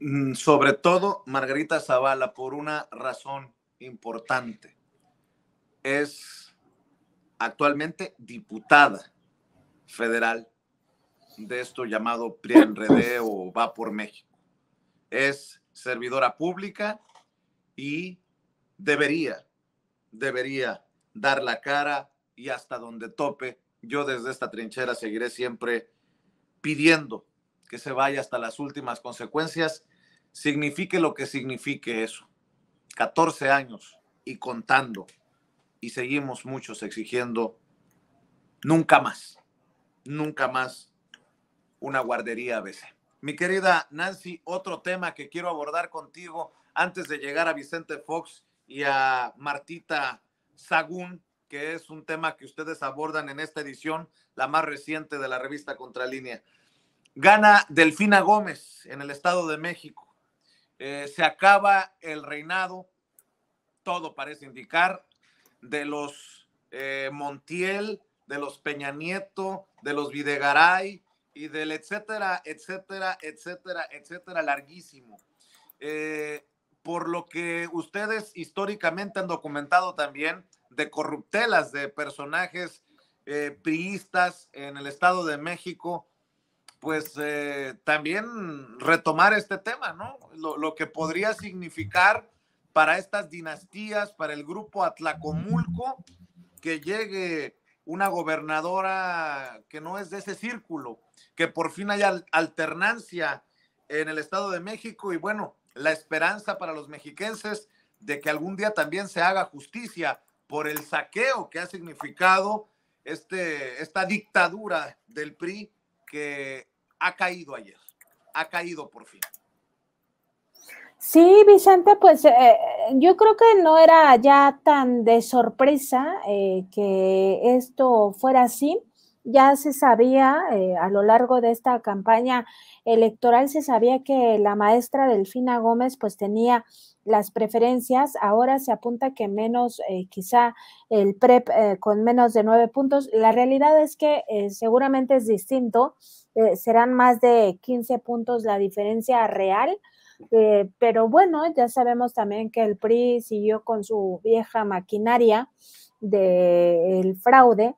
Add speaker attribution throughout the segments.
Speaker 1: Mm, sobre todo Margarita Zavala, por una razón importante. Es actualmente diputada federal de esto llamado PRI o Va por México. Es servidora pública y debería, debería dar la cara y hasta donde tope. Yo desde esta trinchera seguiré siempre pidiendo que se vaya hasta las últimas consecuencias, signifique lo que signifique eso. 14 años y contando, y seguimos muchos exigiendo nunca más, nunca más una guardería a veces. Mi querida Nancy, otro tema que quiero abordar contigo antes de llegar a Vicente Fox y a Martita Sagún, que es un tema que ustedes abordan en esta edición, la más reciente de la revista Contralínea. Gana Delfina Gómez en el Estado de México. Eh, se acaba el reinado, todo parece indicar, de los eh, Montiel, de los Peña Nieto, de los Videgaray y del etcétera, etcétera, etcétera, etcétera, larguísimo. Eh, por lo que ustedes históricamente han documentado también de corruptelas de personajes priistas en el Estado de México, pues eh, también retomar este tema, ¿no? Lo, que podría significar para estas dinastías, para el grupo Atlacomulco, que llegue una gobernadora que no es de ese círculo, que por fin haya alternancia en el Estado de México y bueno, la esperanza para los mexiquenses de que algún día también se haga justicia por el saqueo que ha significado este, esta dictadura del PRI ha caído ayer, ha caído por fin.
Speaker 2: Sí, Vicente, pues eh, yo creo que no era ya tan de sorpresa eh, que esto fuera así ya se sabía eh, a lo largo de esta campaña electoral, se sabía que la maestra Delfina Gómez pues tenía las preferencias, ahora se apunta que menos, eh, quizá el PREP eh, con menos de nueve puntos. La realidad es que seguramente es distinto, serán más de 15 puntos la diferencia real. pero bueno, ya sabemos también que el PRI siguió con su vieja maquinaria del el fraude,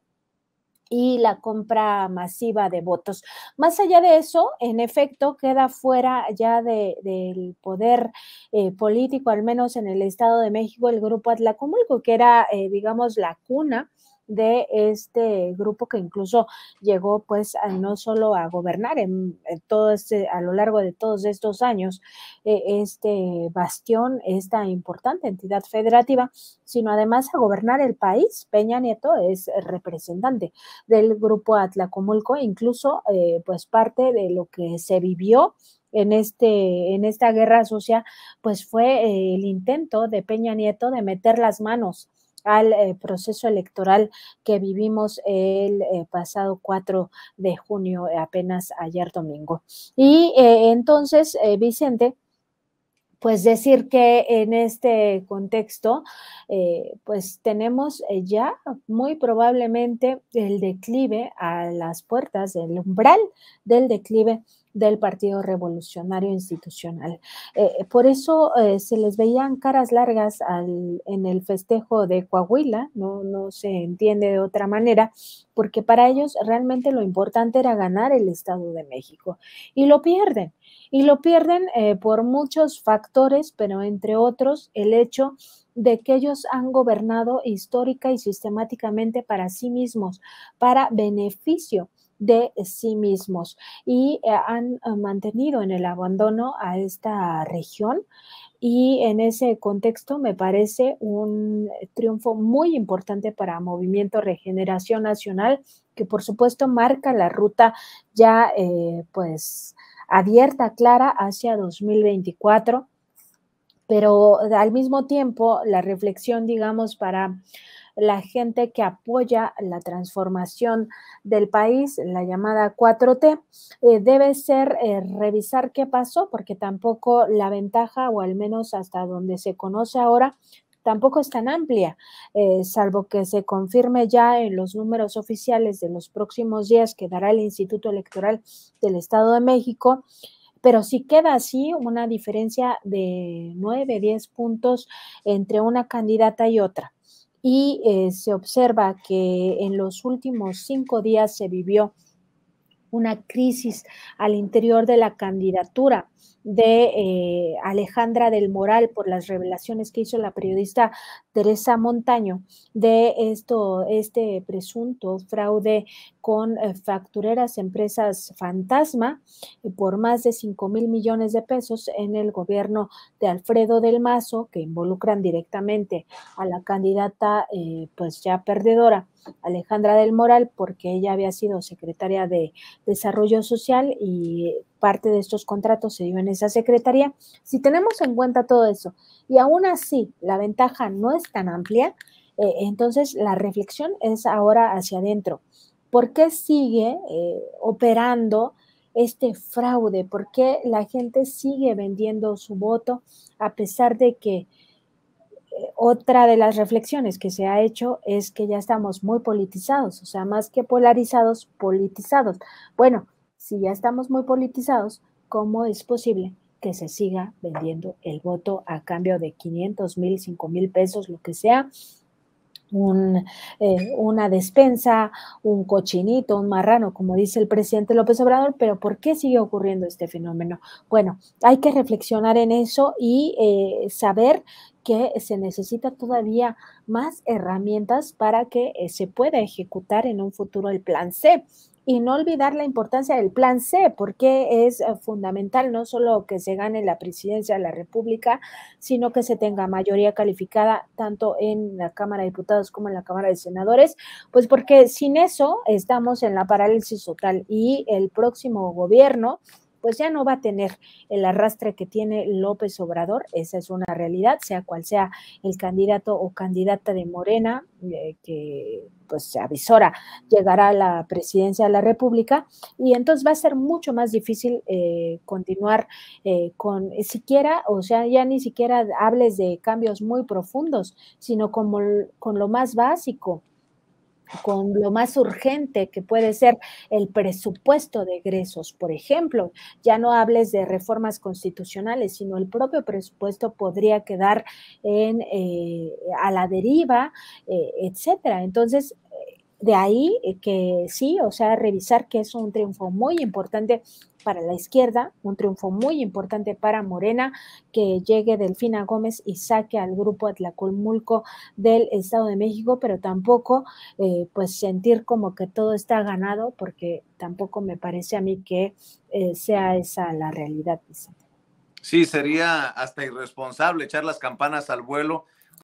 Speaker 2: y la compra masiva de votos. Más allá de eso, en efecto, queda fuera ya de, del poder eh, político, al menos en el Estado de México, el grupo Atlacomulco, que era, eh, digamos, la cuna de este grupo que incluso llegó pues a, no solo a gobernar en, todo este, a lo largo de todos estos años eh, este bastión, esta importante entidad federativa, sino además a gobernar el país. Peña Nieto es representante del grupo Atlacomulco, incluso eh, pues parte de lo que se vivió en, este, en esta guerra sucia, pues fue eh, el intento de Peña Nieto de meter las manos al eh, proceso electoral que vivimos el eh, pasado 4 de junio, eh, apenas ayer domingo. Y entonces, Vicente, pues decir que en este contexto, pues tenemos ya muy probablemente el declive a las puertas del umbral del declive del Partido Revolucionario Institucional. Eh, eh, por eso eh, se les veían caras largas en el festejo de Coahuila, no, se entiende de otra manera, porque para ellos realmente lo importante era ganar el Estado de México. Y lo pierden, y lo pierden por muchos factores, pero entre otros el hecho de que ellos han gobernado histórica y sistemáticamente para sí mismos, para beneficio de sí mismos y eh, han eh, mantenido en el abandono a esta región. Y en ese contexto me parece un triunfo muy importante para Movimiento Regeneración Nacional, que por supuesto marca la ruta ya eh, pues abierta, clara, hacia 2024, pero al mismo tiempo la reflexión, digamos, para la gente que apoya la transformación del país, la llamada 4T. Eh, debe ser eh, revisar qué pasó, porque tampoco la ventaja, o al menos hasta donde se conoce ahora, tampoco es tan amplia, eh, salvo que se confirme ya en los números oficiales de los próximos días que dará el Instituto Electoral del Estado de México. Pero si queda así una diferencia de 9, 10 puntos entre una candidata y otra y eh, se observa que en los últimos cinco días se vivió una crisis al interior de la candidatura de eh, Alejandra del Moral por las revelaciones que hizo la periodista Teresa Montaño de esto, este presunto fraude con eh, factureras empresas fantasma eh, por más de 5 mil millones de pesos en el gobierno de Alfredo del Mazo, que involucran directamente a la candidata pues ya perdedora. Alejandra del Moral, porque ella había sido secretaria de Desarrollo Social y parte de estos contratos se dio en esa secretaría. Si tenemos en cuenta todo eso y aún así la ventaja no es tan amplia, eh, entonces la reflexión es ahora hacia adentro. ¿Por qué sigue eh, operando este fraude? ¿Por qué la gente sigue vendiendo su voto a pesar de que eh, otra de las reflexiones que se ha hecho es que ya estamos muy politizados, o sea, más que polarizados, politizados. Bueno, si ya estamos muy politizados, ¿cómo es posible que se siga vendiendo el voto a cambio de 500 mil, cinco mil pesos, lo que sea? Eh, una despensa, un cochinito, un marrano, como dice el presidente López Obrador, pero ¿por qué sigue ocurriendo este fenómeno? Bueno, hay que reflexionar en eso y eh, saber que se necesita todavía más herramientas para que eh, se pueda ejecutar en un futuro el plan C, y no olvidar la importancia del plan C, porque es eh, fundamental no solo que se gane la presidencia de la República, sino que se tenga mayoría calificada tanto en la Cámara de Diputados como en la Cámara de Senadores, pues porque sin eso estamos en la parálisis total y el próximo gobierno pues ya no va a tener el arrastre que tiene López Obrador, esa es una realidad, sea cual sea el candidato o candidata de Morena eh, que pues se avisora llegará a la presidencia de la República y entonces va a ser mucho más difícil eh, continuar eh, con siquiera, o sea, ya ni siquiera hables de cambios muy profundos, sino como, con lo más básico, con lo más urgente que puede ser el presupuesto de egresos, por ejemplo. Ya no hables de reformas constitucionales, sino el propio presupuesto podría quedar en, eh, a la deriva, eh, etcétera. Entonces, de ahí eh, que sí, o sea, revisar que es un triunfo muy importante para la izquierda, un triunfo muy importante para Morena, que llegue Delfina Gómez y saque al grupo Atlacomulco del Estado de México, pero tampoco eh, pues sentir como que todo está ganado, porque tampoco me parece a mí que eh, sea esa la realidad,
Speaker 1: Sí, sería hasta irresponsable echar las campanas al vuelo